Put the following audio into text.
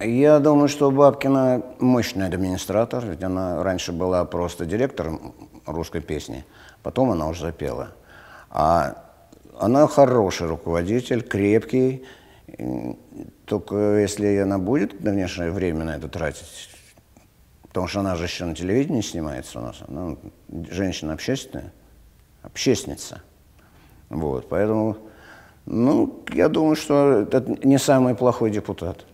Я думаю, что Бабкина мощный администратор, ведь она раньше была просто директором русской песни, потом она уже запела. А она хороший руководитель, крепкий, только если она будет в дальнейшее время на это тратить, потому что она же еще на телевидении снимается у нас, она женщина общественная, общественница. Вот, поэтому, ну, я думаю, что это не самый плохой депутат.